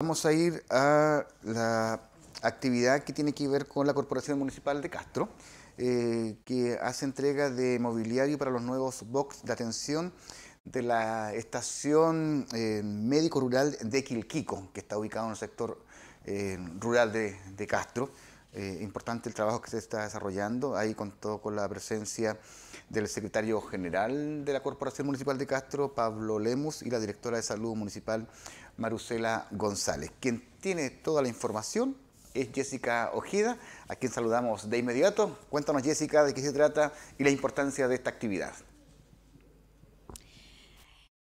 Vamos a ir a la actividad que tiene que ver con la Corporación Municipal de Castro, eh, que hace entrega de mobiliario para los nuevos box de atención de la estación eh, médico rural de Quilquico, que está ubicado en el sector eh, rural de Castro. Eh, importante el trabajo que se está desarrollando. Ahí contó con la presencia del secretario general de la Corporación Municipal de Castro, Pablo Lemus, y la directora de Salud Municipal, Marusela González. Quien tiene toda la información es Jessica Ojeda, a quien saludamos de inmediato. Cuéntanos, Jessica, de qué se trata y la importancia de esta actividad.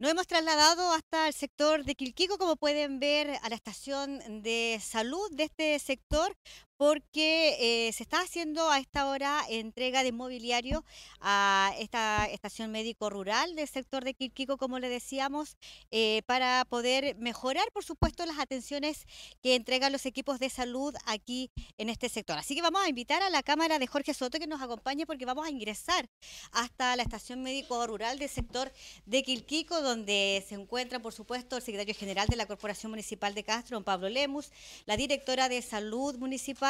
Nos hemos trasladado hasta el sector de Quilquico, como pueden ver, a la estación de salud de este sector, porque eh, se está haciendo a esta hora entrega de mobiliario a esta estación médico rural del sector de Quilquico, como le decíamos, eh, para poder mejorar, por supuesto, las atenciones que entregan los equipos de salud aquí en este sector. Así que vamos a invitar a la cámara de Jorge Soto que nos acompañe porque vamos a ingresar hasta la estación médico rural del sector de Quilquico, donde se encuentra, por supuesto, el secretario general de la Corporación Municipal de Castro, Pablo Lemus, la directora de Salud Municipal,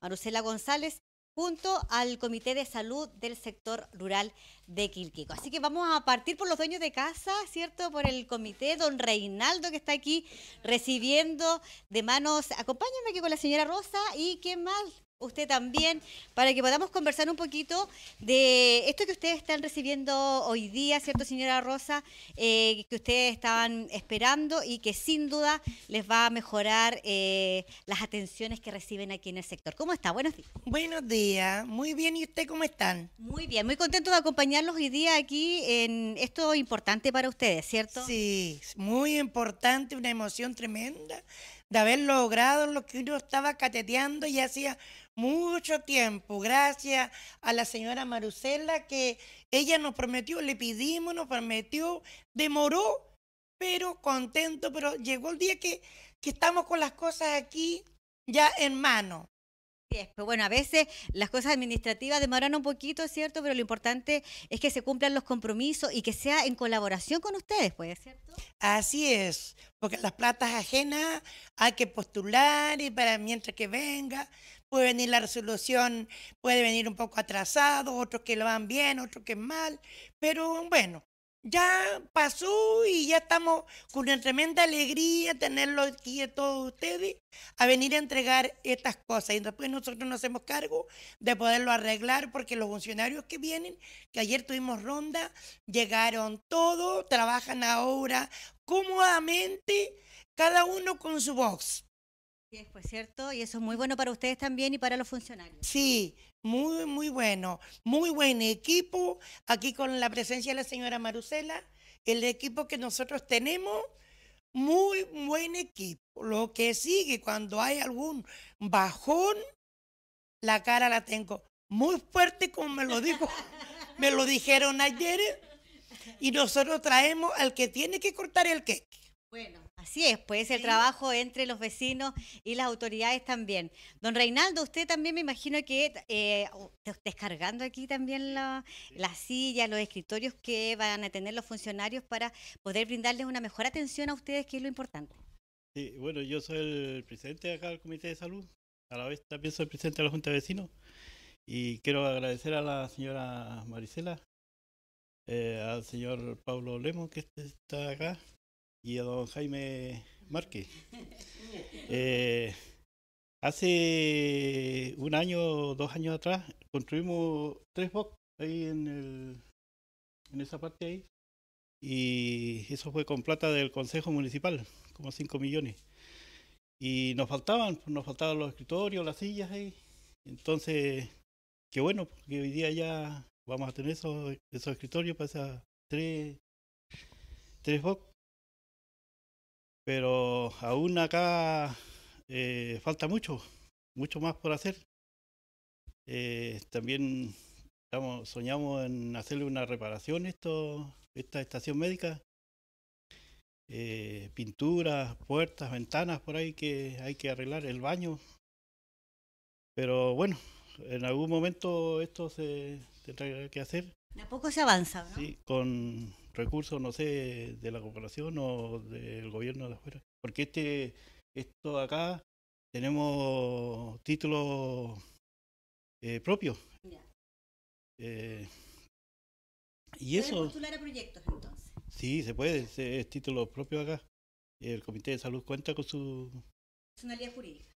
Marusela González, junto al Comité de Salud del Sector Rural de Quilquico. Así que vamos a partir por los dueños de casa, ¿cierto? Por el comité, don Reinaldo que está aquí recibiendo de manos, acompáñenme aquí con la señora Rosa y ¿qué más? usted también, para que podamos conversar un poquito de esto que ustedes están recibiendo hoy día, ¿cierto, señora Rosa? Eh, que ustedes estaban esperando y que sin duda les va a mejorar eh, las atenciones que reciben aquí en el sector. ¿Cómo está? Buenos días. Buenos días, muy bien. ¿Y usted cómo están? Muy bien, muy contento de acompañarlos hoy día aquí en esto importante para ustedes, ¿cierto? Sí, muy importante, una emoción tremenda de haber logrado lo que uno estaba cateteando y hacía mucho tiempo. Gracias a la señora Marusela que ella nos prometió, le pidimos, nos prometió, demoró, pero contento, pero llegó el día que, que estamos con las cosas aquí ya en mano. Pero bueno, a veces las cosas administrativas demoran un poquito, cierto, pero lo importante es que se cumplan los compromisos y que sea en colaboración con ustedes, pues, ¿cierto? Así es, porque las platas ajenas hay que postular y para mientras que venga, puede venir la resolución, puede venir un poco atrasado, otros que lo van bien, otros que mal, pero bueno, ya pasó y ya estamos con una tremenda alegría tenerlo aquí todos ustedes a venir a entregar estas cosas. Y después nosotros nos hacemos cargo de poderlo arreglar porque los funcionarios que vienen, que ayer tuvimos ronda, llegaron todos, trabajan ahora cómodamente, cada uno con su box. Sí, pues cierto, y eso es muy bueno para ustedes también y para los funcionarios. Sí, muy, muy bueno. Muy buen equipo. Aquí con la presencia de la señora Marusela, el equipo que nosotros tenemos, muy buen equipo. Lo que sigue cuando hay algún bajón, la cara la tengo muy fuerte, como me lo dijo, me lo dijeron ayer. Y nosotros traemos al que tiene que cortar el queque. Bueno, así es, pues el trabajo entre los vecinos y las autoridades también. Don Reinaldo, usted también me imagino que eh, descargando aquí también las la sillas, los escritorios que van a tener los funcionarios para poder brindarles una mejor atención a ustedes, que es lo importante. Sí, bueno, yo soy el presidente acá del Comité de Salud, a la vez también soy presidente de la Junta de Vecinos y quiero agradecer a la señora Marisela, eh, al señor Pablo Lemo que este está acá y a don Jaime Márquez. Eh, hace un año, dos años atrás, construimos tres box ahí en, el, en esa parte ahí. Y eso fue con plata del Consejo Municipal, como 5 millones. Y nos faltaban, pues, nos faltaban los escritorios, las sillas ahí. Entonces, qué bueno, porque hoy día ya vamos a tener esos, escritorios para esas tres, tres box pero aún acá eh, falta mucho, mucho más por hacer. Eh, también soñamos en hacerle una reparación esto, esta estación médica. Eh, pinturas, puertas, ventanas por ahí que hay que arreglar, el baño. Pero bueno, en algún momento esto se tendrá que hacer. De a poco se avanza, ¿no? Sí, con, recursos, no sé, de la corporación o del gobierno de afuera. Porque este, esto acá tenemos títulos eh, propios. Eh, y eso... postular a proyectos entonces? Sí, se puede, es, título propio acá. El Comité de Salud cuenta con su... Personalidad jurídica.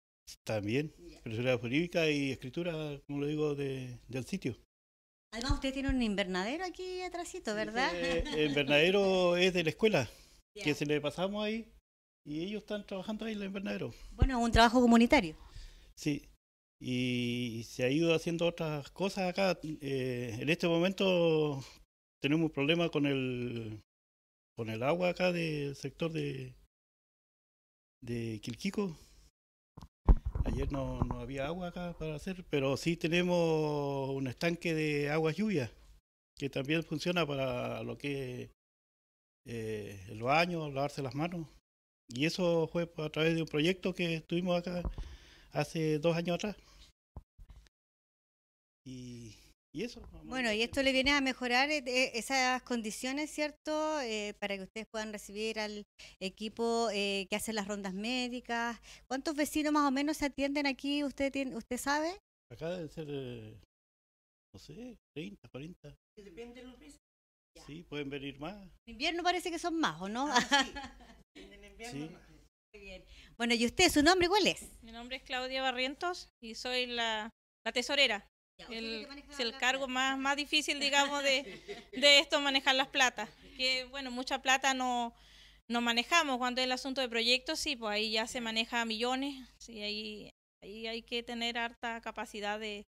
También, personalidad jurídica y escritura, como lo digo, de, del sitio. Además, usted tiene un invernadero aquí atrásito, ¿verdad? Eh, el invernadero es de la escuela, que se le pasamos ahí y ellos están trabajando ahí en el invernadero. Bueno, un trabajo comunitario. Sí, y se ha ido haciendo otras cosas acá. Eh, en este momento tenemos un problema con el, con el agua acá del sector de, de Quilquico ayer no, no, había agua acá para hacer, pero sí tenemos un estanque de agua lluvia que también funciona para lo que es eh, los baños, lavarse las manos. Y eso fue a través de un proyecto que tuvimos acá hace dos años atrás. Y bueno, y esto le viene a mejorar eh, eh, esas condiciones, ¿cierto? Eh, para que ustedes puedan recibir al equipo que hace las rondas médicas. ¿Cuántos vecinos más o menos se atienden aquí? ¿Usted tiene, usted sabe? Acá deben ser, no sé, 30, 40. Depende los Sí, pueden venir más. En invierno parece que son más, ¿o no? Ah, sí. en invierno Bueno, ¿y usted, su nombre cuál es? Mi nombre es Claudia Barrientos y soy la tesorera es el cargo más, más difícil, digamos, de, esto, manejar las plata. Que, bueno, mucha plata no, no manejamos. Cuando es el asunto de proyectos, sí, pues ahí ya se maneja millones. Sí, ahí, ahí hay que tener harta capacidad de,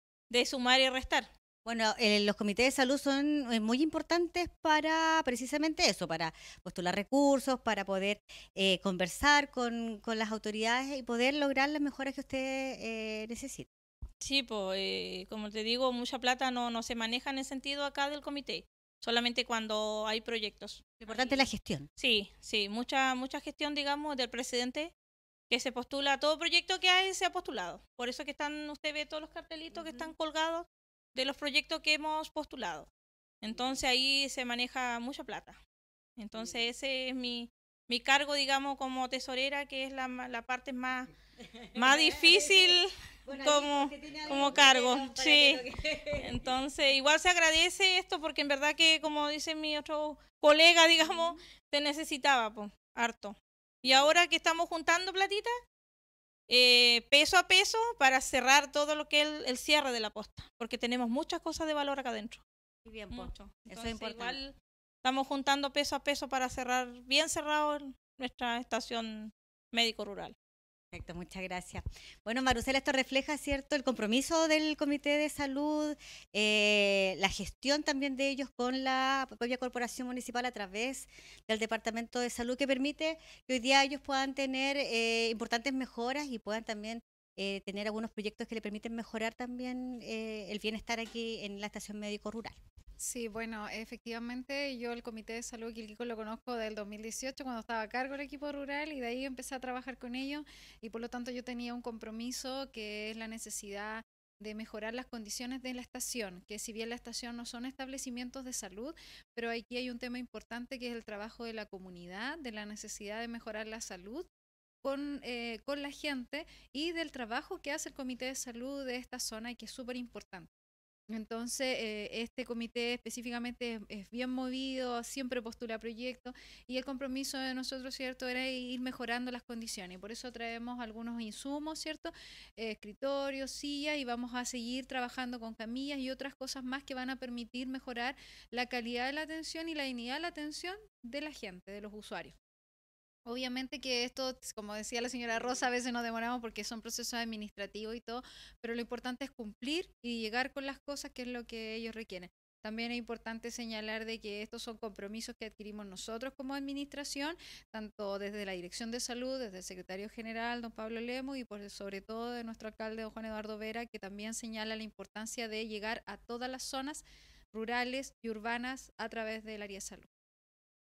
sumar y restar. Bueno, eh, los comités de salud son eh, muy importantes para precisamente eso, para postular recursos, para poder eh, conversar con, con, las autoridades y poder lograr las mejoras que usted necesita. Sí, pues, como te digo, mucha plata no, no se maneja en el sentido acá del comité, solamente cuando hay proyectos. importante la gestión. Sí, sí, mucha, mucha gestión, digamos, del presidente que se postula, todo proyecto que hay se ha postulado. Por eso que están, usted ve todos los cartelitos que están colgados de los proyectos que hemos postulado. Entonces ahí se maneja mucha plata. Entonces ese es mi, mi cargo, digamos, como tesorera, que es la, la parte más, más difícil como, como cargo. Sí, entonces igual se agradece esto porque en verdad que, como dice mi otro colega, digamos, te necesitaba, pues, harto. Y ahora que estamos juntando platita, eh, peso a peso para cerrar todo lo que es el, cierre de la posta, porque tenemos muchas cosas de valor acá adentro. y bien, mucho. Mm. Eso es importante. estamos juntando peso a peso para cerrar bien cerrado nuestra estación médico rural. Perfecto, muchas gracias. Bueno, Marusela, esto refleja, ¿cierto?, el compromiso del Comité de Salud, eh, la gestión también de ellos con la propia Corporación Municipal a través del Departamento de Salud, que permite que hoy día ellos puedan tener eh, importantes mejoras y puedan también eh, tener algunos proyectos que le permiten mejorar también el bienestar aquí en la estación médico rural. Sí, bueno, efectivamente yo el Comité de Salud Quilquico lo conozco del 2018 cuando estaba a cargo del equipo rural y de ahí empecé a trabajar con ellos y por lo tanto yo tenía un compromiso que es la necesidad de mejorar las condiciones de la estación, que si bien la estación no son establecimientos de salud, pero aquí hay un tema importante que es el trabajo de la comunidad, de la necesidad de mejorar la salud con, eh, con la gente y del trabajo que hace el Comité de Salud de esta zona y que es súper importante. Entonces, eh, este comité específicamente es, bien movido, siempre postula proyectos y el compromiso de nosotros, ¿cierto?, era ir mejorando las condiciones. Por eso traemos algunos insumos, ¿cierto?, eh, escritorios, sillas y vamos a seguir trabajando con camillas y otras cosas más que van a permitir mejorar la calidad de la atención y la dignidad de la atención de la gente, de los usuarios. Obviamente que esto, como decía la señora Rosa, a veces nos demoramos porque son procesos administrativos y todo, pero lo importante es cumplir y llegar con las cosas que es lo que ellos requieren. También es importante señalar de que estos son compromisos que adquirimos nosotros como administración, tanto desde la Dirección de Salud, desde el secretario general, don Pablo Lemo, y por, sobre todo de nuestro alcalde, don Juan Eduardo Vera, que también señala la importancia de llegar a todas las zonas rurales y urbanas a través del área de salud.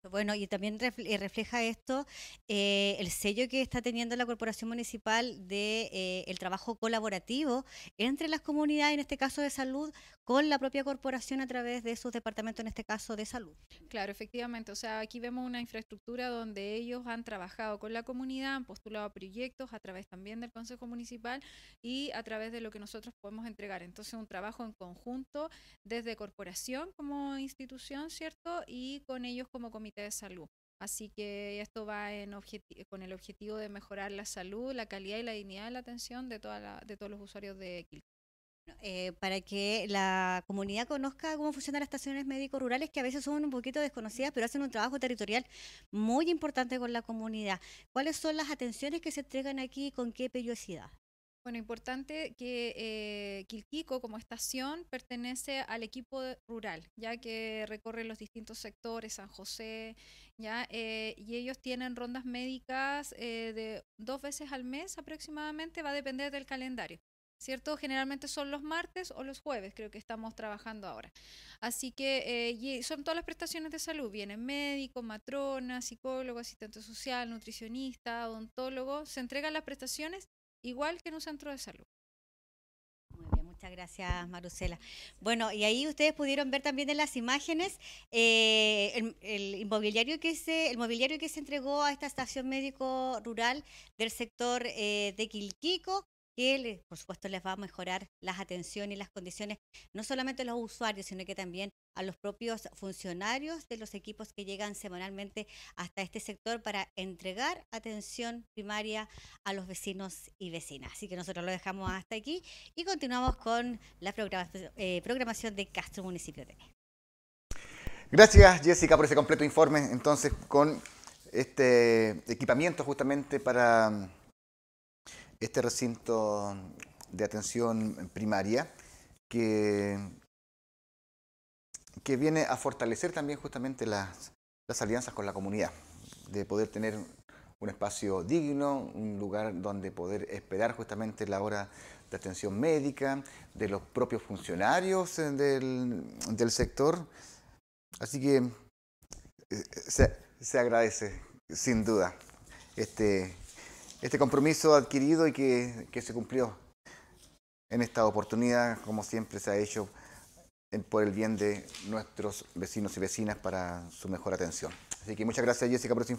Bueno, y también refleja esto eh, el sello que está teniendo la Corporación Municipal de eh, el trabajo colaborativo entre las comunidades, en este caso de salud, con la propia corporación a través de sus departamentos, en este caso de salud. Claro, efectivamente. O sea, aquí vemos una infraestructura donde ellos han trabajado con la comunidad, han postulado proyectos a través también del Consejo Municipal y a través de lo que nosotros podemos entregar. Entonces, un trabajo en conjunto desde corporación como institución, ¿cierto? Y con ellos como comité de salud. Así que esto va en con el objetivo de mejorar la salud, la calidad y la dignidad de la atención de, de todos los usuarios de Quilca. Eh, para que la comunidad conozca cómo funcionan las estaciones médicos rurales, que a veces son un poquito desconocidas, pero hacen un trabajo territorial muy importante con la comunidad. ¿Cuáles son las atenciones que se entregan aquí y con qué periodicidad? Bueno, importante que eh, Quilquico como estación pertenece al equipo rural, ya que recorre los distintos sectores, San José, ya, eh, y ellos tienen rondas médicas eh, de dos veces al mes aproximadamente, va a depender del calendario. ¿cierto? Generalmente son los martes o los jueves, creo que estamos trabajando ahora. Así que eh, son todas las prestaciones de salud, vienen médico, matrona, psicólogo, asistente social, nutricionista, odontólogo, se entregan las prestaciones igual que en un centro de salud. Muy bien, muchas gracias Marusela. Bueno, y ahí ustedes pudieron ver también en las imágenes eh, el, inmobiliario que se, el mobiliario que se entregó a esta estación médico rural del sector eh, de Quilquico, que por supuesto les va a mejorar las atenciones y las condiciones, no solamente a los usuarios, sino que también a los propios funcionarios de los equipos que llegan semanalmente hasta este sector para entregar atención primaria a los vecinos y vecinas. Así que nosotros lo dejamos hasta aquí y continuamos con la eh, programación de Castro Municipio TV. Gracias Jessica por ese completo informe, entonces con este equipamiento justamente para este recinto de atención primaria que, que viene a fortalecer también justamente las, alianzas con la comunidad, de poder tener un espacio digno, un lugar donde poder esperar justamente la hora de atención médica, de los propios funcionarios eh, del, sector. Así que eh, eh, se, agradece, sin duda, este, este compromiso adquirido y que, se cumplió en esta oportunidad, como siempre se ha hecho por el bien de nuestros vecinos y vecinas para su mejor atención. Así que muchas gracias Jessica